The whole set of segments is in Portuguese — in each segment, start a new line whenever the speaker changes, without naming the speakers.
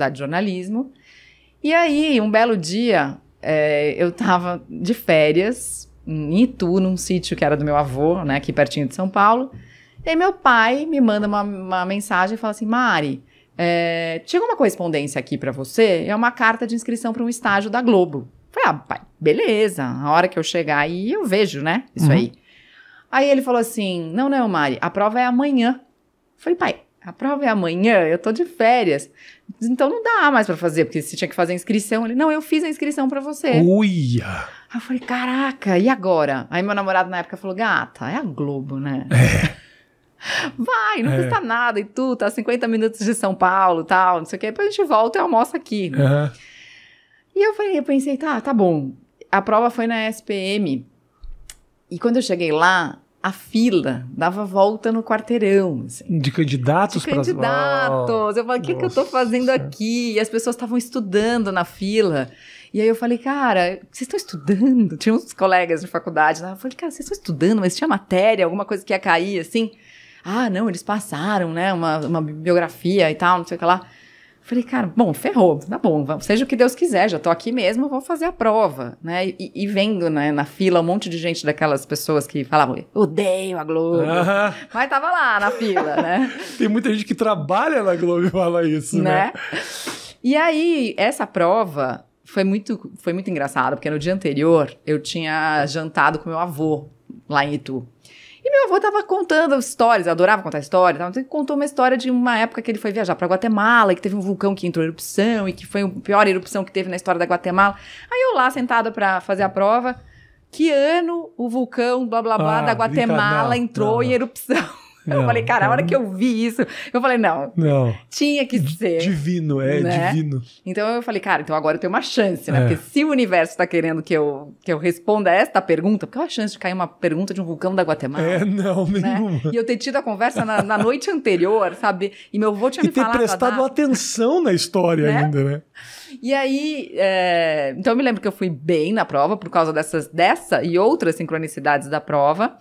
faculdade de jornalismo. E aí, um belo dia, é, eu estava de férias em Itu, num sítio que era do meu avô, né, aqui pertinho de São Paulo. E aí meu pai me manda uma, uma mensagem e fala assim, Mari, é, uma correspondência aqui para você, é uma carta de inscrição para um estágio da Globo. Eu falei, ah, pai, beleza, a hora que eu chegar aí eu vejo, né, isso uhum. aí. Aí ele falou assim, não, não, Mari, a prova é amanhã. Eu falei, pai, a prova é amanhã, eu tô de férias. Então não dá mais para fazer, porque você tinha que fazer a inscrição. Ele, não, eu fiz a inscrição para você. Uia! Aí eu falei, caraca, e agora? Aí meu namorado na época falou, gata, é a Globo, né? É. Vai, não é. custa nada e tudo, tá 50 minutos de São Paulo tal, não sei o que. Depois a gente volta e almoça aqui. Né? Uhum. E eu falei, eu pensei, tá, tá bom. A prova foi na SPM. E quando eu cheguei lá, a fila, dava volta no quarteirão. Assim. De candidatos para candidatos. eu falei, o que, que eu estou fazendo aqui? E as pessoas estavam estudando na fila. E aí eu falei, cara, vocês estão estudando? Tinha uns colegas de faculdade Eu falei, cara, vocês estão estudando, mas tinha matéria, alguma coisa que ia cair, assim? Ah, não, eles passaram, né? Uma, uma biografia e tal, não sei o que lá. Falei, cara, bom, ferrou, tá bom, seja o que Deus quiser, já tô aqui mesmo, vou fazer a prova, né? E, e vendo né, na fila um monte de gente daquelas pessoas que falavam, odeio a Globo, mas tava lá na fila, né? Tem muita gente que trabalha na Globo e fala isso, né? né? E aí, essa prova foi muito, foi muito engraçada porque no dia anterior eu tinha jantado com meu avô lá em Itu meu avô tava contando histórias, adorava contar histórias. Então ele contou uma história de uma época que ele foi viajar para Guatemala, e que teve um vulcão que entrou em erupção e que foi a pior erupção que teve na história da Guatemala. Aí eu lá sentada para fazer a prova, que ano o vulcão blá blá blá ah, da Guatemala entrou em erupção? Não, eu falei, cara, a hora que eu vi isso, eu falei, não. Não. Tinha que ser. Divino, é, né? divino. Então eu falei, cara, então agora eu tenho uma chance, né? É. Porque se o universo tá querendo que eu, que eu responda esta pergunta, porque qual é uma chance de cair uma pergunta de um vulcão da Guatemala? É, não, né? nenhuma. E eu ter tido a conversa na, na noite anterior, sabe? E meu avô tinha e me falado. E ter prestado ah, atenção na história né? ainda, né? E aí, é... então eu me lembro que eu fui bem na prova por causa dessas, dessa e outras sincronicidades da prova.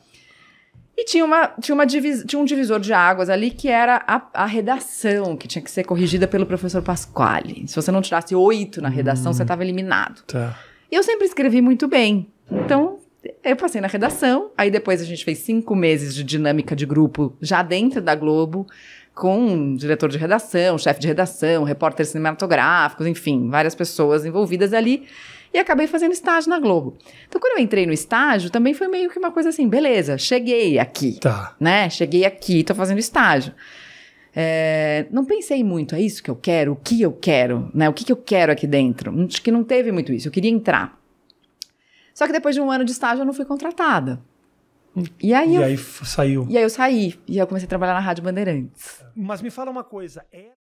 E tinha, uma, tinha, uma divis, tinha um divisor de águas ali que era a, a, redação, que tinha que ser corrigida pelo professor Pasquale. Se você não tirasse oito na redação, hum, você estava eliminado. Tá. E eu sempre escrevi muito bem. Então, eu passei na redação. Aí depois a gente fez cinco meses de dinâmica de grupo já dentro da Globo com um diretor de redação, chefe de redação, repórter cinematográficos, enfim, várias pessoas envolvidas ali. E acabei fazendo estágio na Globo. Então, quando eu entrei no estágio, também foi meio que uma coisa assim, beleza, cheguei aqui. Tá. Né? Cheguei aqui, tô fazendo estágio. É, não pensei muito, é isso que eu quero, o que eu quero, né? O que, que eu quero aqui dentro. Acho que não teve muito isso, eu queria entrar. Só que depois de um ano de estágio eu não fui contratada. E aí, e eu, aí saiu. E aí eu saí. E aí eu comecei a trabalhar na Rádio Bandeirantes. Mas me fala uma coisa. É...